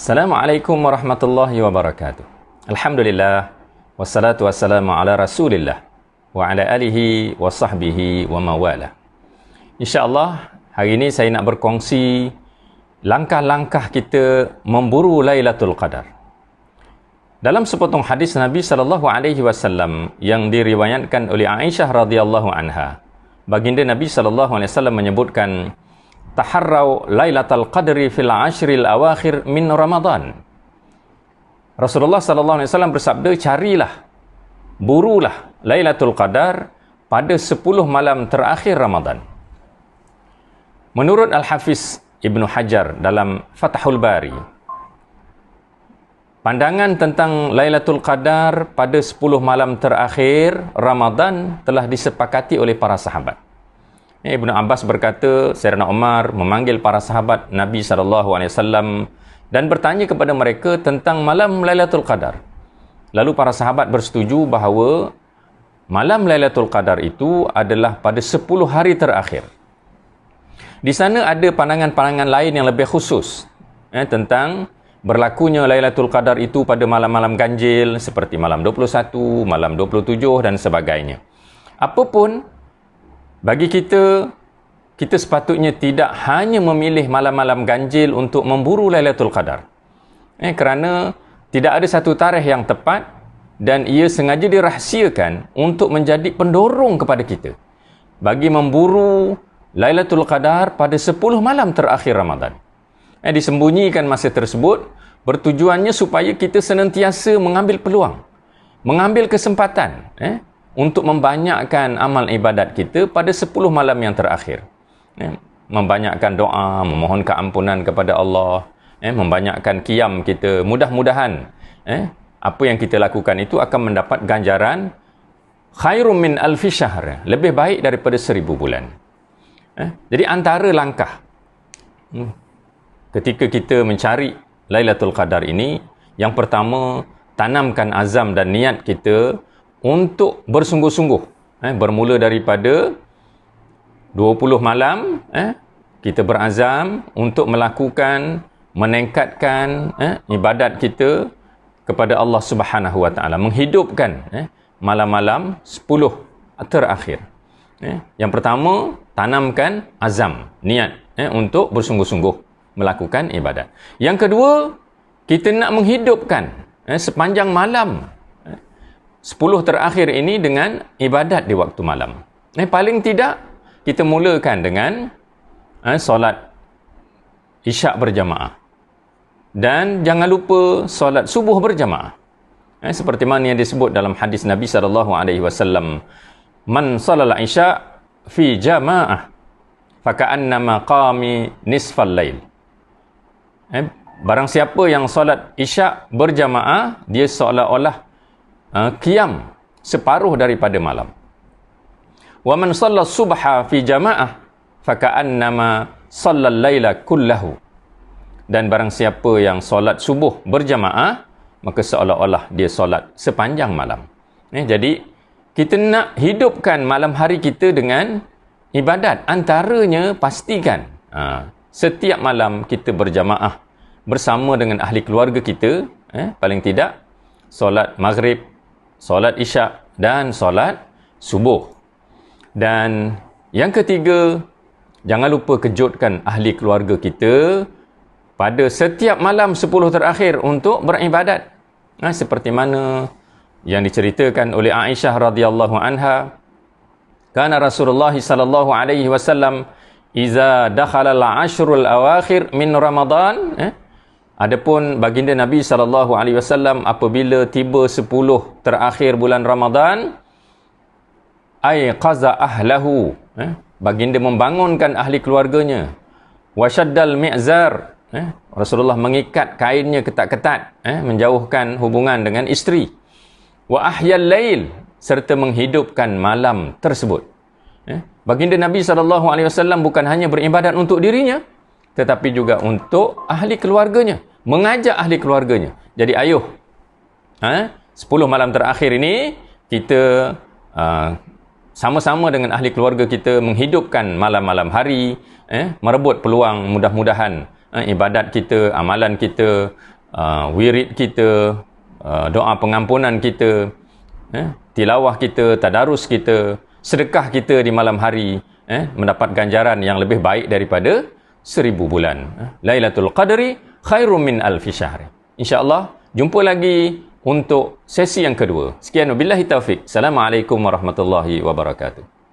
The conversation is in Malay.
السلام عليكم ورحمة الله وبركاته الحمد لله والصلاة والسلام على رسول الله وعلى آله وصحبه ومواله إن شاء الله hari ini saya nak langkah-langkah kita memburu Lailatul Qadar. Dalam sepotong hadis Nabi sallallahu alaihi wasallam yang diriwayatkan oleh Aisyah radhiyallahu anha, baginda Nabi sallallahu alaihi wasallam menyebutkan taharrau Lailatul Qadri fil ashril awakhir min Ramadan. Rasulullah sallallahu alaihi wasallam bersabda carilah burulah Lailatul Qadar pada 10 malam terakhir Ramadan. Menurut Al-Hafiz Ibnu Hajar dalam Fathul Bari. Pandangan tentang Lailatul Qadar pada 10 malam terakhir Ramadan telah disepakati oleh para sahabat. Eh, Ibnu Abbas berkata, Serena Omar memanggil para sahabat Nabi Sallallahu Alaihi Wasallam dan bertanya kepada mereka tentang malam Lailatul Qadar. Lalu para sahabat bersetuju bahawa malam Lailatul Qadar itu adalah pada 10 hari terakhir. Di sana ada pandangan-pandangan lain yang lebih khusus eh, tentang berlakunya Lailatul Qadar itu pada malam-malam ganjil seperti malam 21, malam 27 dan sebagainya. Apapun, bagi kita, kita sepatutnya tidak hanya memilih malam-malam ganjil untuk memburu Lailatul Qadar. Eh, kerana tidak ada satu tarikh yang tepat dan ia sengaja dirahsiakan untuk menjadi pendorong kepada kita. Bagi memburu Lailatul Qadar pada 10 malam terakhir Ramadan. Eh, disembunyikan masa tersebut bertujuannya supaya kita senantiasa mengambil peluang, mengambil kesempatan eh, untuk membanyakkan amal ibadat kita pada 10 malam yang terakhir. Eh, membanyakkan doa, memohon keampunan kepada Allah, eh, membanyakkan kiam kita, mudah-mudahan eh, apa yang kita lakukan itu akan mendapat ganjaran khairum min alfi syahr, lebih baik daripada seribu bulan. Eh? Jadi antara langkah hmm, ketika kita mencari Lailatul Qadar ini, yang pertama tanamkan azam dan niat kita untuk bersungguh-sungguh. Eh? Bermula daripada 20 malam, eh? kita berazam untuk melakukan meningkatkan eh, ibadat kita kepada Allah Subhanahu Wa Taala menghidupkan eh, malam-malam 10 terakhir Eh? Yang pertama, tanamkan azam, niat eh? untuk bersungguh-sungguh melakukan ibadat. Yang kedua, kita nak menghidupkan eh? sepanjang malam. Sepuluh terakhir ini dengan ibadat di waktu malam. Eh, paling tidak, kita mulakan dengan eh, solat isyak berjamaah. Dan jangan lupa solat subuh berjamaah. Eh, seperti mana yang disebut dalam hadis Nabi SAW man salal isya fi jama'ah faka'anna maqami nisfal lail eh, barang siapa yang solat isya berjama'ah dia seolah-olah uh, kiam separuh daripada malam wa man salla subha fi jama'ah faka'anna ma sallal laila kullahu dan barang siapa yang solat subuh berjamaah maka seolah-olah dia solat sepanjang malam eh, jadi kita nak hidupkan malam hari kita dengan ibadat. Antaranya pastikan ha, setiap malam kita berjamaah bersama dengan ahli keluarga kita, eh, paling tidak solat maghrib, solat isyak dan solat subuh. Dan yang ketiga, jangan lupa kejutkan ahli keluarga kita pada setiap malam sepuluh terakhir untuk beribadat. Ha, seperti mana yang diceritakan oleh Aisyah radhiyallahu anha kana Rasulullah sallallahu alaihi wasallam iza dakhala al-ashrul awakhir min Ramadan eh? adapun baginda Nabi sallallahu alaihi wasallam apabila tiba 10 terakhir bulan Ramadan ay qaza ahlahu eh? baginda membangunkan ahli keluarganya washaddal mi'zar eh? Rasulullah mengikat kainnya ketat-ketat eh? menjauhkan hubungan dengan isteri wa ahyal lail serta menghidupkan malam tersebut. Eh? Baginda Nabi saw bukan hanya beribadat untuk dirinya tetapi juga untuk ahli keluarganya, mengajak ahli keluarganya. Jadi ayuh. Ha? 10 malam terakhir ini kita aa, ha, sama-sama dengan ahli keluarga kita menghidupkan malam-malam hari, eh, merebut peluang mudah-mudahan eh, ibadat kita, amalan kita, aa, ha, wirid kita, Ah, doa pengampunan kita, eh, tilawah kita, tadarus kita, sedekah kita di malam hari eh, mendapat ganjaran yang lebih baik daripada seribu bulan. Eh. Lailatul Qadri khairum min alfi syahri. InsyaAllah, jumpa lagi untuk sesi yang kedua. Sekian wabillahi taufiq. Assalamualaikum warahmatullahi wabarakatuh.